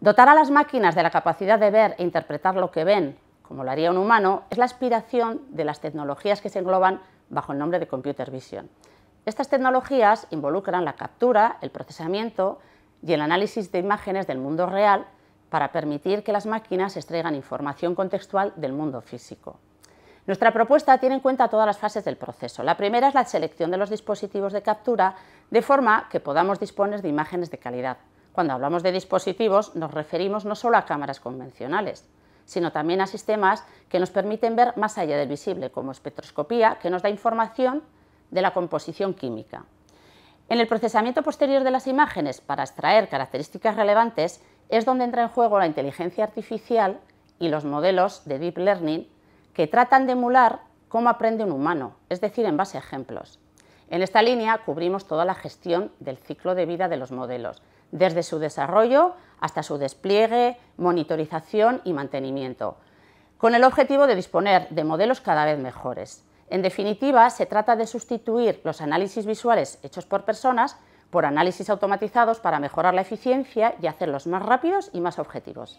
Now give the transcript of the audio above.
Dotar a las máquinas de la capacidad de ver e interpretar lo que ven, como lo haría un humano, es la aspiración de las tecnologías que se engloban bajo el nombre de Computer Vision. Estas tecnologías involucran la captura, el procesamiento y el análisis de imágenes del mundo real para permitir que las máquinas extraigan información contextual del mundo físico. Nuestra propuesta tiene en cuenta todas las fases del proceso. La primera es la selección de los dispositivos de captura, de forma que podamos disponer de imágenes de calidad. Cuando hablamos de dispositivos nos referimos no solo a cámaras convencionales, sino también a sistemas que nos permiten ver más allá del visible, como espectroscopía, que nos da información de la composición química. En el procesamiento posterior de las imágenes para extraer características relevantes es donde entra en juego la inteligencia artificial y los modelos de Deep Learning que tratan de emular cómo aprende un humano, es decir, en base a ejemplos. En esta línea cubrimos toda la gestión del ciclo de vida de los modelos, desde su desarrollo hasta su despliegue, monitorización y mantenimiento, con el objetivo de disponer de modelos cada vez mejores. En definitiva, se trata de sustituir los análisis visuales hechos por personas por análisis automatizados para mejorar la eficiencia y hacerlos más rápidos y más objetivos.